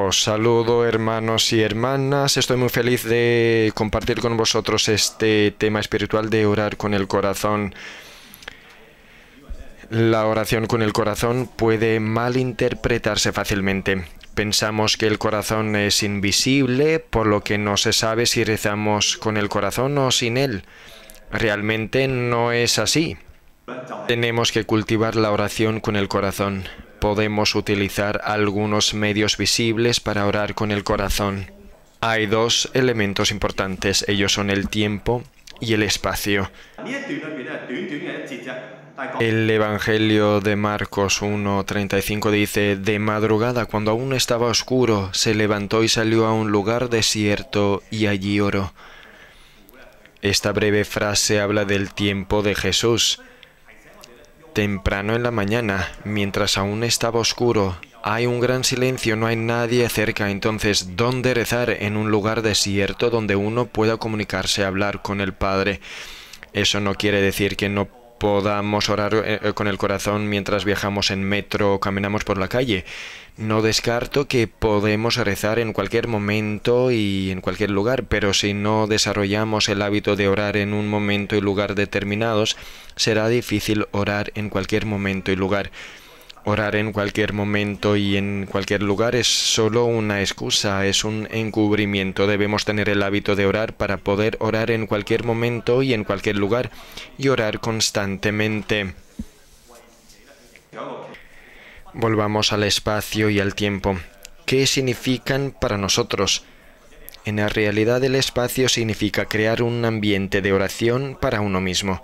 Os saludo hermanos y hermanas, estoy muy feliz de compartir con vosotros este tema espiritual de orar con el corazón. La oración con el corazón puede malinterpretarse fácilmente. Pensamos que el corazón es invisible, por lo que no se sabe si rezamos con el corazón o sin él. Realmente no es así. Tenemos que cultivar la oración con el corazón. Podemos utilizar algunos medios visibles para orar con el corazón. Hay dos elementos importantes, ellos son el tiempo y el espacio. El Evangelio de Marcos 1.35 dice, De madrugada, cuando aún estaba oscuro, se levantó y salió a un lugar desierto y allí oró. Esta breve frase habla del tiempo de Jesús. Temprano en la mañana, mientras aún estaba oscuro, hay un gran silencio, no hay nadie cerca, entonces, ¿dónde rezar en un lugar desierto donde uno pueda comunicarse, hablar con el Padre? Eso no quiere decir que no podamos orar eh, eh, con el corazón mientras viajamos en metro o caminamos por la calle. No descarto que podemos rezar en cualquier momento y en cualquier lugar, pero si no desarrollamos el hábito de orar en un momento y lugar determinados, será difícil orar en cualquier momento y lugar. Orar en cualquier momento y en cualquier lugar es solo una excusa, es un encubrimiento. Debemos tener el hábito de orar para poder orar en cualquier momento y en cualquier lugar y orar constantemente. Volvamos al espacio y al tiempo. ¿Qué significan para nosotros? En la realidad el espacio significa crear un ambiente de oración para uno mismo.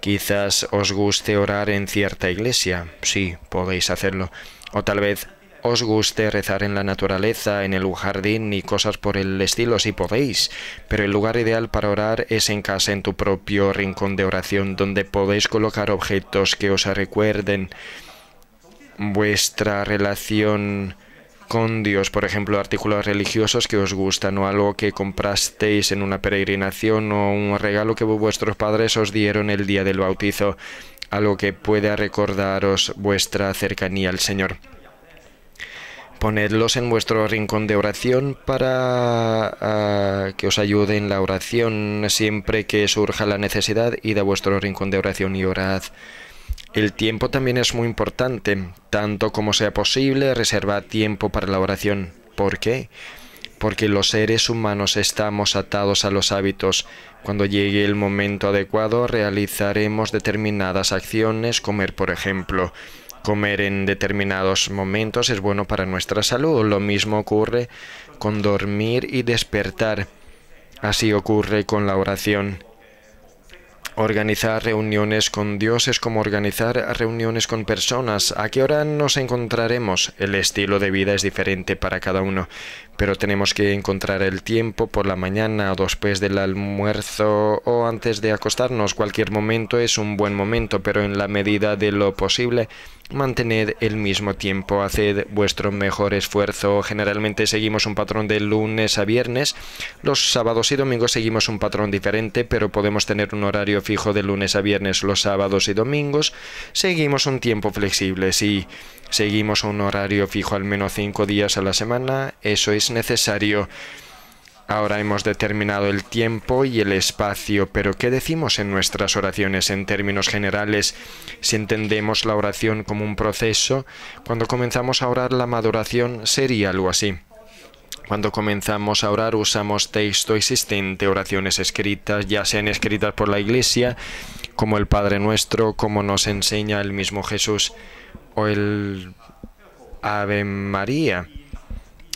Quizás os guste orar en cierta iglesia, sí, podéis hacerlo, o tal vez os guste rezar en la naturaleza, en el jardín y cosas por el estilo si podéis, pero el lugar ideal para orar es en casa, en tu propio rincón de oración, donde podéis colocar objetos que os recuerden vuestra relación con Dios, por ejemplo, artículos religiosos que os gustan o algo que comprasteis en una peregrinación o un regalo que vuestros padres os dieron el día del bautizo, algo que pueda recordaros vuestra cercanía al Señor. Ponedlos en vuestro rincón de oración para ah, que os ayude en la oración siempre que surja la necesidad. Id a vuestro rincón de oración y orad. El tiempo también es muy importante. Tanto como sea posible, reservar tiempo para la oración. ¿Por qué? Porque los seres humanos estamos atados a los hábitos. Cuando llegue el momento adecuado, realizaremos determinadas acciones, comer por ejemplo. Comer en determinados momentos es bueno para nuestra salud. Lo mismo ocurre con dormir y despertar. Así ocurre con la oración organizar reuniones con Dios es como organizar reuniones con personas. ¿A qué hora nos encontraremos? El estilo de vida es diferente para cada uno, pero tenemos que encontrar el tiempo por la mañana o después del almuerzo o antes de acostarnos. Cualquier momento es un buen momento, pero en la medida de lo posible mantened el mismo tiempo, haced vuestro mejor esfuerzo. Generalmente seguimos un patrón de lunes a viernes. Los sábados y domingos seguimos un patrón diferente, pero podemos tener un horario fijo de lunes a viernes los sábados y domingos. Seguimos un tiempo flexible, Si Seguimos un horario fijo al menos cinco días a la semana. Eso es necesario. Ahora hemos determinado el tiempo y el espacio, pero ¿qué decimos en nuestras oraciones en términos generales si entendemos la oración como un proceso? Cuando comenzamos a orar la maduración sería algo así. Cuando comenzamos a orar usamos texto existente, oraciones escritas, ya sean escritas por la Iglesia, como el Padre Nuestro, como nos enseña el mismo Jesús, o el Ave María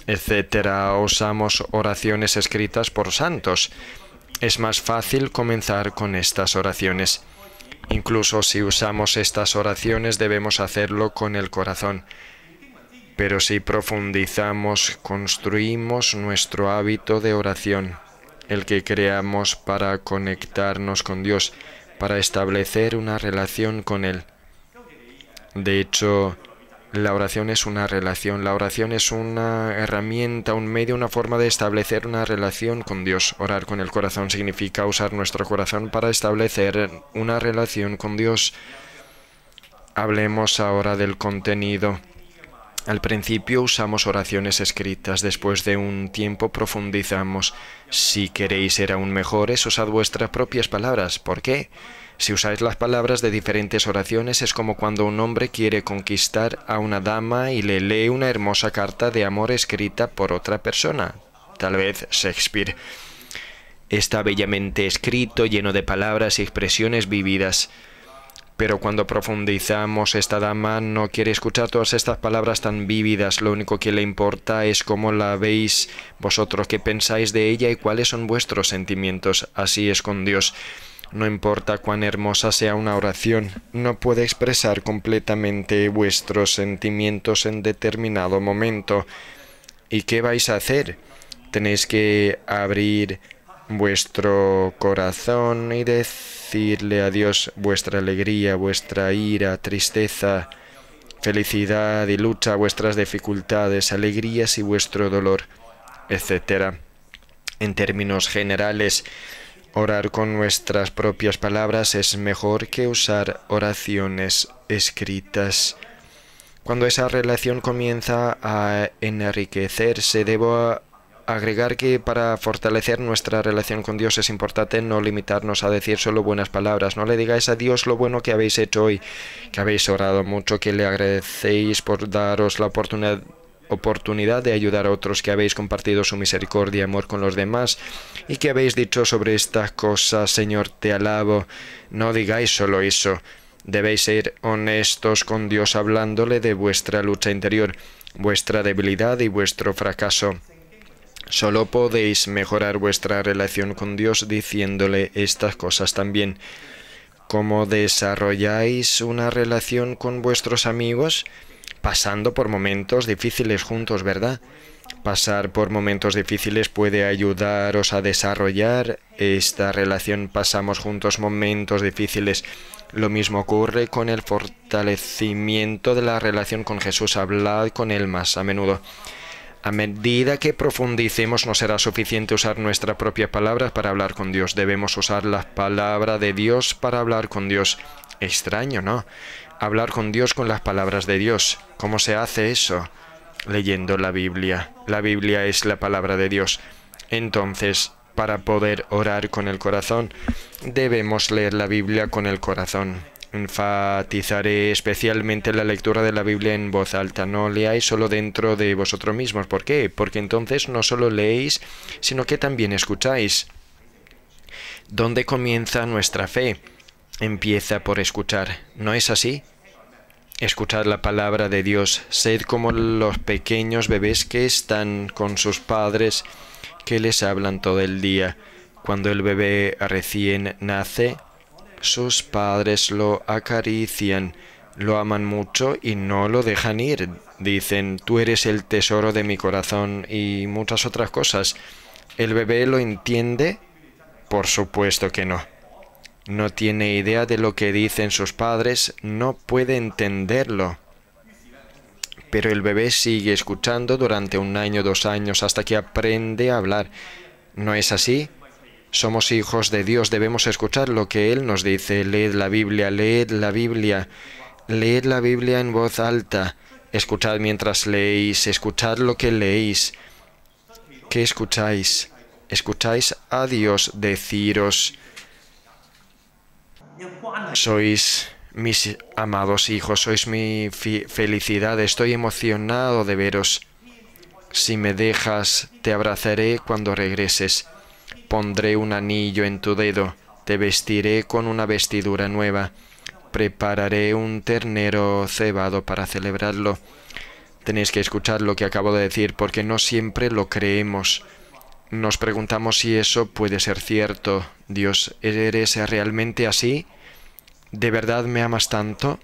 etcétera, usamos oraciones escritas por santos. Es más fácil comenzar con estas oraciones. Incluso si usamos estas oraciones debemos hacerlo con el corazón. Pero si profundizamos, construimos nuestro hábito de oración, el que creamos para conectarnos con Dios, para establecer una relación con Él. De hecho, la oración es una relación, la oración es una herramienta, un medio, una forma de establecer una relación con Dios. Orar con el corazón significa usar nuestro corazón para establecer una relación con Dios. Hablemos ahora del contenido. Al principio usamos oraciones escritas, después de un tiempo profundizamos. Si queréis ser aún mejores, usad vuestras propias palabras. ¿Por qué? Si usáis las palabras de diferentes oraciones es como cuando un hombre quiere conquistar a una dama y le lee una hermosa carta de amor escrita por otra persona, tal vez Shakespeare. Está bellamente escrito, lleno de palabras y expresiones vividas. Pero cuando profundizamos, esta dama no quiere escuchar todas estas palabras tan vívidas, lo único que le importa es cómo la veis vosotros, qué pensáis de ella y cuáles son vuestros sentimientos. Así es con Dios. No importa cuán hermosa sea una oración, no puede expresar completamente vuestros sentimientos en determinado momento. ¿Y qué vais a hacer? Tenéis que abrir vuestro corazón y decirle a Dios vuestra alegría, vuestra ira, tristeza, felicidad y lucha, vuestras dificultades, alegrías y vuestro dolor, etc. En términos generales, Orar con nuestras propias palabras es mejor que usar oraciones escritas. Cuando esa relación comienza a enriquecerse, debo agregar que para fortalecer nuestra relación con Dios es importante no limitarnos a decir solo buenas palabras. No le digáis a Dios lo bueno que habéis hecho hoy, que habéis orado mucho, que le agradecéis por daros la oportunidad oportunidad de ayudar a otros, que habéis compartido su misericordia y amor con los demás y que habéis dicho sobre estas cosas, Señor, te alabo. No digáis solo eso. Debéis ser honestos con Dios hablándole de vuestra lucha interior, vuestra debilidad y vuestro fracaso. Solo podéis mejorar vuestra relación con Dios diciéndole estas cosas también. ¿Cómo desarrolláis una relación con vuestros amigos? pasando por momentos difíciles juntos, ¿verdad? Pasar por momentos difíciles puede ayudaros a desarrollar esta relación. Pasamos juntos momentos difíciles. Lo mismo ocurre con el fortalecimiento de la relación con Jesús. Hablad con Él más a menudo. A medida que profundicemos no será suficiente usar nuestras propias palabras para hablar con Dios. Debemos usar la palabra de Dios para hablar con Dios. Extraño, ¿no? hablar con Dios con las palabras de Dios. ¿Cómo se hace eso? Leyendo la Biblia. La Biblia es la palabra de Dios. Entonces, para poder orar con el corazón, debemos leer la Biblia con el corazón. Enfatizaré especialmente la lectura de la Biblia en voz alta. No leáis solo dentro de vosotros mismos. ¿Por qué? Porque entonces no solo leéis, sino que también escucháis. ¿Dónde comienza nuestra fe? empieza por escuchar. ¿No es así? escuchar la palabra de Dios, sed como los pequeños bebés que están con sus padres, que les hablan todo el día. Cuando el bebé recién nace, sus padres lo acarician, lo aman mucho y no lo dejan ir. Dicen, tú eres el tesoro de mi corazón y muchas otras cosas. ¿El bebé lo entiende? Por supuesto que no no tiene idea de lo que dicen sus padres, no puede entenderlo. Pero el bebé sigue escuchando durante un año, dos años, hasta que aprende a hablar. ¿No es así? Somos hijos de Dios, debemos escuchar lo que Él nos dice. Leed la Biblia, leed la Biblia, leed la Biblia en voz alta. Escuchad mientras leéis, escuchad lo que leéis. ¿Qué escucháis? Escucháis a Dios deciros sois mis amados hijos, sois mi felicidad, estoy emocionado de veros. Si me dejas, te abrazaré cuando regreses. Pondré un anillo en tu dedo, te vestiré con una vestidura nueva, prepararé un ternero cebado para celebrarlo. Tenéis que escuchar lo que acabo de decir porque no siempre lo creemos nos preguntamos si eso puede ser cierto. Dios, ¿eres realmente así? ¿De verdad me amas tanto?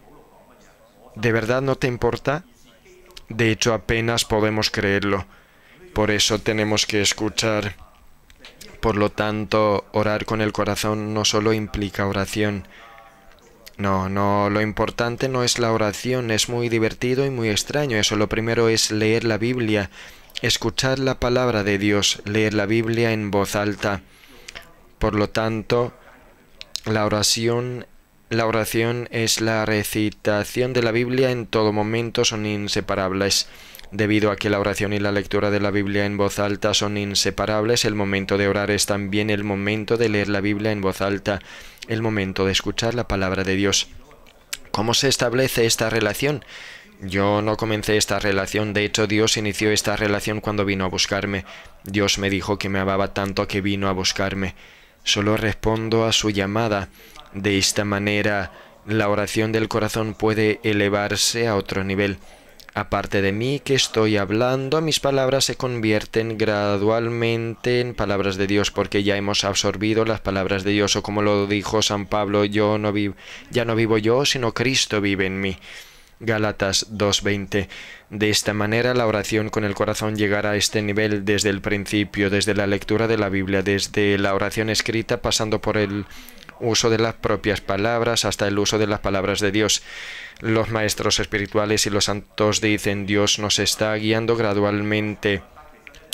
¿De verdad no te importa? De hecho, apenas podemos creerlo. Por eso tenemos que escuchar. Por lo tanto, orar con el corazón no solo implica oración. No, no, lo importante no es la oración, es muy divertido y muy extraño. Eso lo primero es leer la Biblia escuchar la palabra de Dios, leer la Biblia en voz alta. Por lo tanto, la oración, la oración es la recitación de la Biblia en todo momento, son inseparables. Debido a que la oración y la lectura de la Biblia en voz alta son inseparables, el momento de orar es también el momento de leer la Biblia en voz alta, el momento de escuchar la palabra de Dios. ¿Cómo se establece esta relación? Yo no comencé esta relación, de hecho Dios inició esta relación cuando vino a buscarme. Dios me dijo que me amaba tanto que vino a buscarme. Solo respondo a su llamada. De esta manera, la oración del corazón puede elevarse a otro nivel. Aparte de mí que estoy hablando, mis palabras se convierten gradualmente en palabras de Dios, porque ya hemos absorbido las palabras de Dios, o como lo dijo San Pablo, yo no ya no vivo yo, sino Cristo vive en mí. Galatas 2.20. De esta manera la oración con el corazón llegará a este nivel desde el principio, desde la lectura de la Biblia, desde la oración escrita, pasando por el uso de las propias palabras hasta el uso de las palabras de Dios. Los maestros espirituales y los santos dicen Dios nos está guiando gradualmente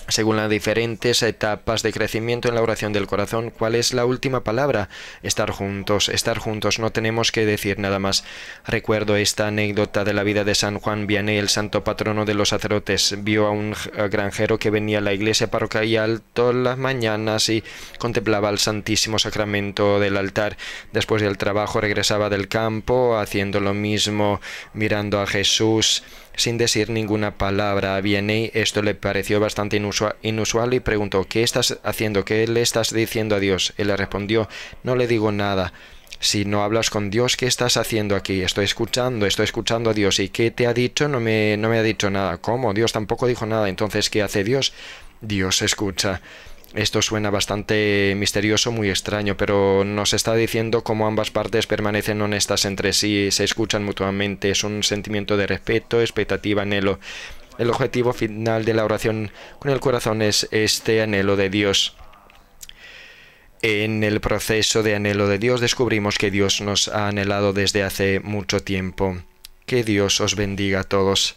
según las diferentes etapas de crecimiento en la oración del corazón, cuál es la última palabra. Estar juntos, estar juntos, no tenemos que decir nada más. Recuerdo esta anécdota de la vida de San Juan Vianney, el santo patrono de los sacerdotes. Vio a un granjero que venía a la iglesia parroquial todas las mañanas y contemplaba el Santísimo Sacramento del altar. Después del trabajo regresaba del campo haciendo lo mismo, mirando a Jesús sin decir ninguna palabra a Vianney. Esto le pareció bastante inusual, inusual y preguntó, ¿qué estás haciendo? ¿Qué le estás diciendo a Dios? Él le respondió, no le digo nada. Si no hablas con Dios, ¿qué estás haciendo aquí? Estoy escuchando, estoy escuchando a Dios. ¿Y qué te ha dicho? No me, no me ha dicho nada. ¿Cómo? Dios tampoco dijo nada. Entonces, ¿qué hace Dios? Dios escucha. Esto suena bastante misterioso, muy extraño, pero nos está diciendo cómo ambas partes permanecen honestas entre sí, se escuchan mutuamente, es un sentimiento de respeto, expectativa, anhelo. El objetivo final de la oración con el corazón es este anhelo de Dios. En el proceso de anhelo de Dios descubrimos que Dios nos ha anhelado desde hace mucho tiempo. Que Dios os bendiga a todos.